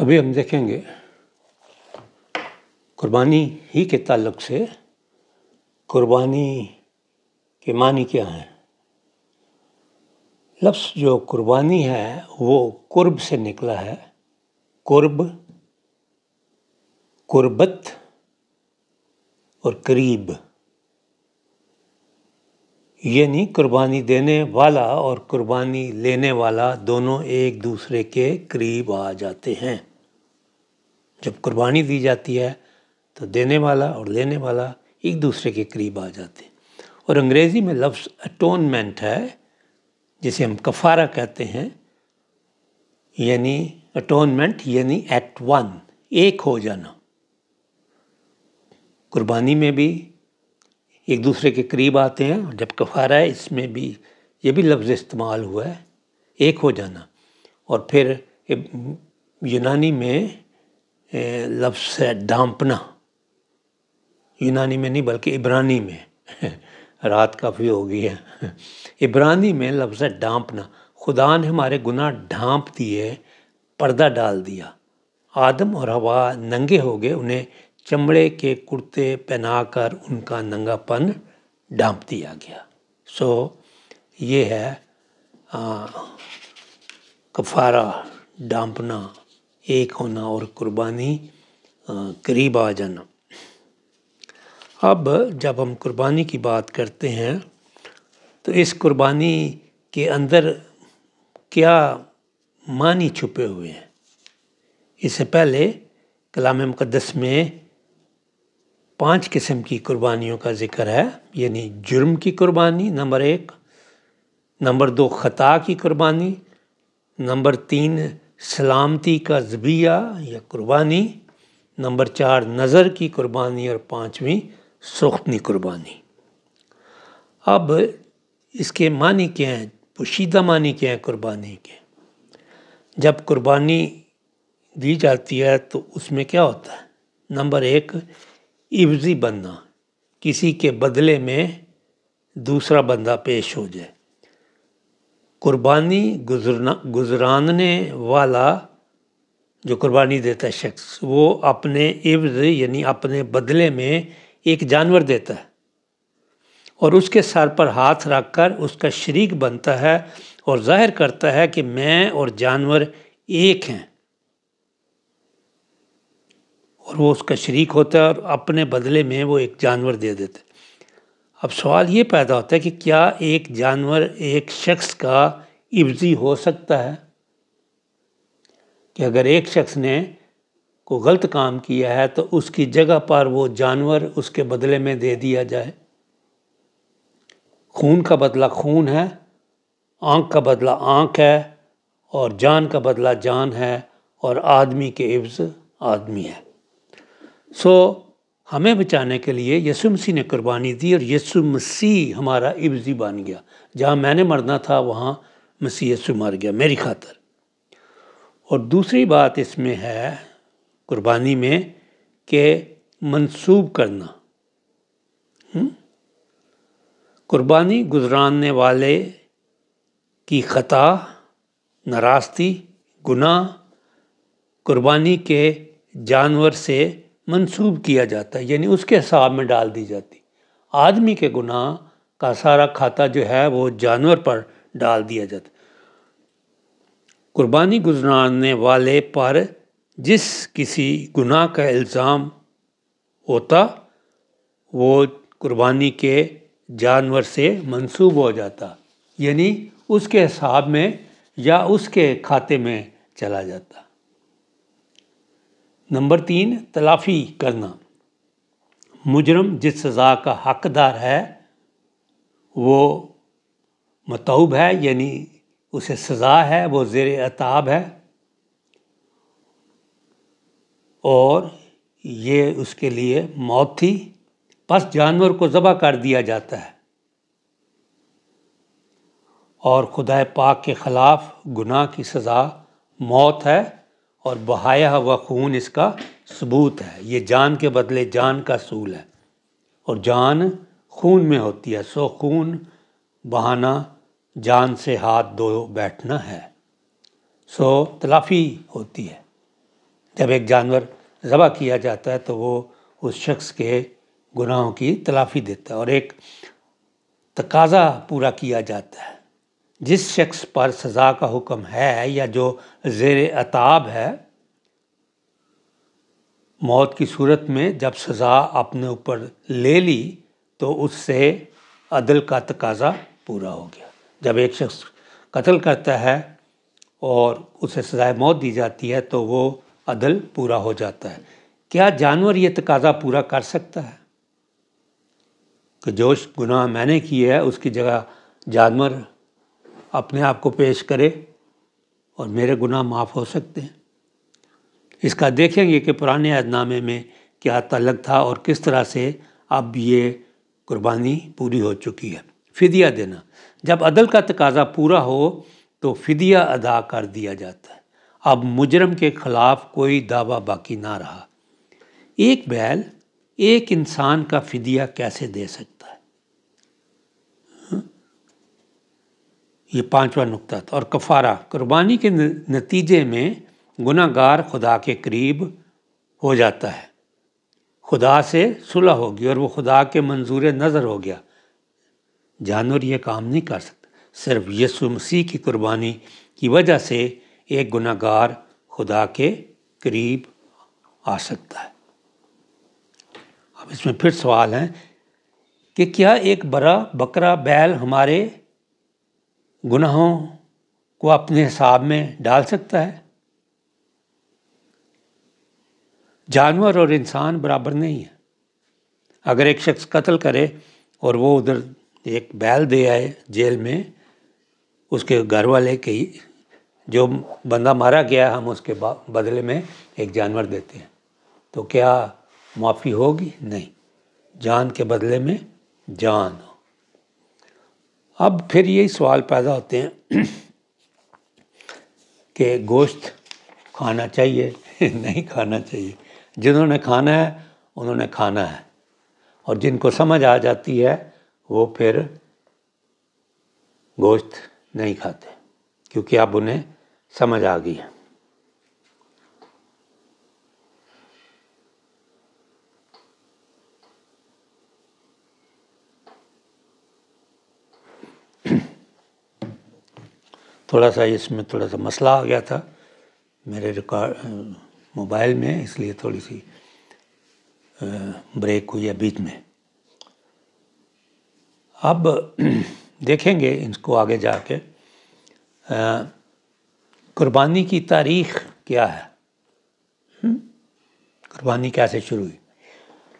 ابھی ہم دیکھیں گے قربانی ہی کے تعلق سے قربانی کے معنی کیا ہیں لفظ جو قربانی ہے وہ قرب سے نکلا ہے قرب قربت اور قریب یعنی قربانی دینے والا اور قربانی لینے والا دونوں ایک دوسرے کے قریب آ جاتے ہیں جب قربانی دی جاتی ہے تو دینے والا اور لینے والا ایک دوسرے کے قریب آ جاتے ہیں اور انگریزی میں لفظ اٹونمنٹ ہے جسے ہم کفارہ کہتے ہیں یعنی اٹونمنٹ یعنی ایٹ ون ایک ہو جانا قربانی میں بھی ایک دوسرے کے قریب آتے ہیں جب کفارہ ہے اس میں بھی یہ بھی لفظ استعمال ہوا ہے ایک ہو جانا اور پھر یونانی میں لفظ ہے ڈھانپنا یونانی میں نہیں بلکہ عبرانی میں رات کافی ہو گئی ہے عبرانی میں لفظ ہے ڈھانپنا خدا نے ہمارے گناہ ڈھانپ دیے پردہ ڈال دیا آدم اور ہوا ننگے ہو گئے انہیں چمڑے کے کرتے پہنا کر ان کا ننگا پن ڈھانپ دیا گیا سو یہ ہے کفارہ ڈھانپنا ایک ہونا اور قربانی قریب آ جانا اب جب ہم قربانی کی بات کرتے ہیں تو اس قربانی کے اندر کیا معنی چھپے ہوئے ہیں اس سے پہلے کلام مقدس میں پانچ قسم کی قربانیوں کا ذکر ہے یعنی جرم کی قربانی نمبر ایک نمبر دو خطا کی قربانی نمبر تین سلامتی کا ذبیہ یا قربانی نمبر چار نظر کی قربانی اور پانچویں سخنی قربانی اب اس کے معنی کیا ہیں پوشیدہ معنی کیا ہیں قربانی کے جب قربانی دی جاتی ہے تو اس میں کیا ہوتا ہے نمبر ایک عوضی بننا کسی کے بدلے میں دوسرا بندہ پیش ہو جائے قربانی گزرنا گزرانے والا جو قربانی دیتا ہے شخص وہ اپنے عوض یعنی اپنے بدلے میں ایک جانور دیتا ہے اور اس کے سر پر ہاتھ رکھ کر اس کا شریک بنتا ہے اور ظاہر کرتا ہے کہ میں اور جانور ایک ہیں اور وہ اس کا شریک ہوتا ہے اور اپنے بدلے میں وہ ایک جانور دے دیتا ہے اب سوال یہ پیدا ہوتا ہے کہ کیا ایک جانور ایک شخص کا عبضی ہو سکتا ہے کہ اگر ایک شخص نے کو غلط کام کیا ہے تو اس کی جگہ پر وہ جانور اس کے بدلے میں دے دیا جائے خون کا بدلہ خون ہے آنکھ کا بدلہ آنکھ ہے اور جان کا بدلہ جان ہے اور آدمی کے عفظ آدمی ہے سو ہمیں بچانے کے لیے یسو مسیح نے قربانی دی اور یسو مسیح ہمارا عبضی بن گیا جہاں میں نے مرنا تھا وہاں مسیح یسو مر گیا میری خاطر اور دوسری بات اس میں ہے قربانی میں کہ منسوب کرنا قربانی گزراننے والے کی خطا ناراستی گناہ قربانی کے جانور سے منسوب کیا جاتا ہے یعنی اس کے حساب میں ڈال دی جاتی آدمی کے گناہ کا سارا کھاتا جو ہے وہ جانور پر ڈال دیا جاتا قربانی گزرانے والے پر جس کسی گناہ کا الزام ہوتا وہ قربانی کے جانور سے منسوب ہو جاتا یعنی اس کے حساب میں یا اس کے کھاتے میں چلا جاتا نمبر تین تلافی کرنا مجرم جس سزا کا حقدار ہے وہ متعوب ہے یعنی اسے سزا ہے وہ زیر اعتاب ہے اور یہ اس کے لیے موت تھی بس جانور کو ذبح کر دیا جاتا ہے اور خدا پاک کے خلاف گناہ کی سزا موت ہے اور بہایا ہوا خون اس کا ثبوت ہے یہ جان کے بدلے جان کا اصول ہے اور جان خون میں ہوتی ہے سو خون بہانا جان سے ہاتھ دو بیٹھنا ہے سو تلافی ہوتی ہے جب ایک جانور ذبح کیا جاتا ہے تو وہ اس شخص کے گناہوں کی تلافی دیتا ہے اور ایک تقاضا پورا کیا جاتا ہے جس شخص پر سزا کا حکم ہے یا جو زیر عطاب ہے موت کی صورت میں جب سزا اپنے اوپر لے لی تو اس سے عدل کا تقاضا پورا ہو گیا جب ایک شخص قتل کرتا ہے اور اسے سزائے موت دی جاتی ہے تو وہ عدل پورا ہو جاتا ہے کیا جانور یہ تقاضا پورا کر سکتا ہے کہ جوش گناہ میں نے ہے اس کی جگہ جانور اپنے آپ کو پیش کرے اور میرے گناہ معاف ہو سکتے ہیں اس کا دیکھیں گے کہ پرانے نامے میں کیا تعلق تھا اور کس طرح سے اب یہ قربانی پوری ہو چکی ہے فدیہ دینا جب عدل کا تقاضا پورا ہو تو فدیہ ادا کر دیا جاتا ہے اب مجرم کے خلاف کوئی دعویٰ باقی نہ رہا ایک بیل ایک انسان کا فدیہ کیسے دے سکتا ہے یہ پانچواں نقطہ تھا اور کفارہ قربانی کے نتیجے میں گناہ گار خدا کے قریب ہو جاتا ہے خدا سے صلح ہوگی اور وہ خدا کے منظور نظر ہو گیا جانور یہ کام نہیں کر سکتا صرف یسو مسیح کی قربانی کی وجہ سے ایک گناہ گار خدا کے قریب آ سکتا ہے اب اس میں پھر سوال ہیں کہ کیا ایک بڑا بکرا بیل ہمارے گناہوں کو اپنے حساب میں ڈال سکتا ہے جانور اور انسان برابر نہیں ہے اگر ایک شخص قتل کرے اور وہ ادھر ایک بیل دے آئے جیل میں اس کے گھر والے کی جو بندہ مارا گیا ہم اس کے بدلے میں ایک جانور دیتے ہیں تو کیا معافی ہوگی نہیں جان کے بدلے میں جان اب پھر یہی سوال پیدا ہوتے ہیں کہ گوشت کھانا چاہیے نہیں کھانا چاہیے جنہوں نے کھانا ہے انہوں نے کھانا ہے اور جن کو سمجھ آ جاتی ہے وہ پھر گوشت نہیں کھاتے کیونکہ اب انہیں سمجھ آ گئی ہے تھوڑا سا اس میں تھوڑا سا مسئلہ آ گیا تھا میرے ریکارڈ موبائل میں اس لیے تھوڑی سی بریک ہوئی ہے بیچ میں اب دیکھیں گے ان کو آگے جا کے قربانی کی تاریخ کیا ہے قربانی کیسے شروع ہوئی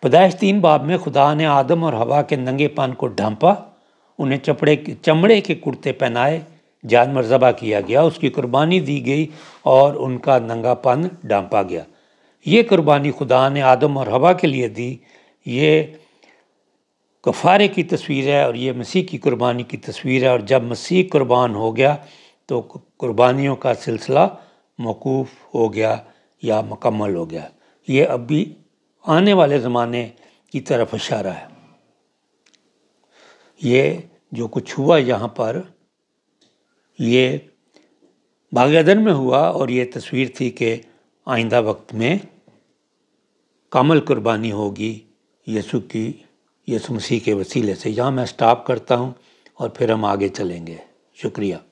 پیدائش تین باب میں خدا نے آدم اور ہوا کے ننگے پان کو ڈھانپا انہیں چپڑے کے چمڑے کے کرتے پہنائے جانور ذبح کیا گیا اس کی قربانی دی گئی اور ان کا ننگا پن ڈانپا گیا یہ قربانی خدا نے آدم اور ہوا کے لیے دی یہ کفارے کی تصویر ہے اور یہ مسیح کی قربانی کی تصویر ہے اور جب مسیح قربان ہو گیا تو قربانیوں کا سلسلہ موقوف ہو گیا یا مکمل ہو گیا یہ اب بھی آنے والے زمانے کی طرف اشارہ ہے یہ جو کچھ ہوا یہاں پر یہ بھاگیہدن میں ہوا اور یہ تصویر تھی کہ آئندہ وقت میں کامل قربانی ہوگی یسو کی یسو مسیح کے وسیلے سے یہاں میں سٹاپ کرتا ہوں اور پھر ہم آگے چلیں گے شکریہ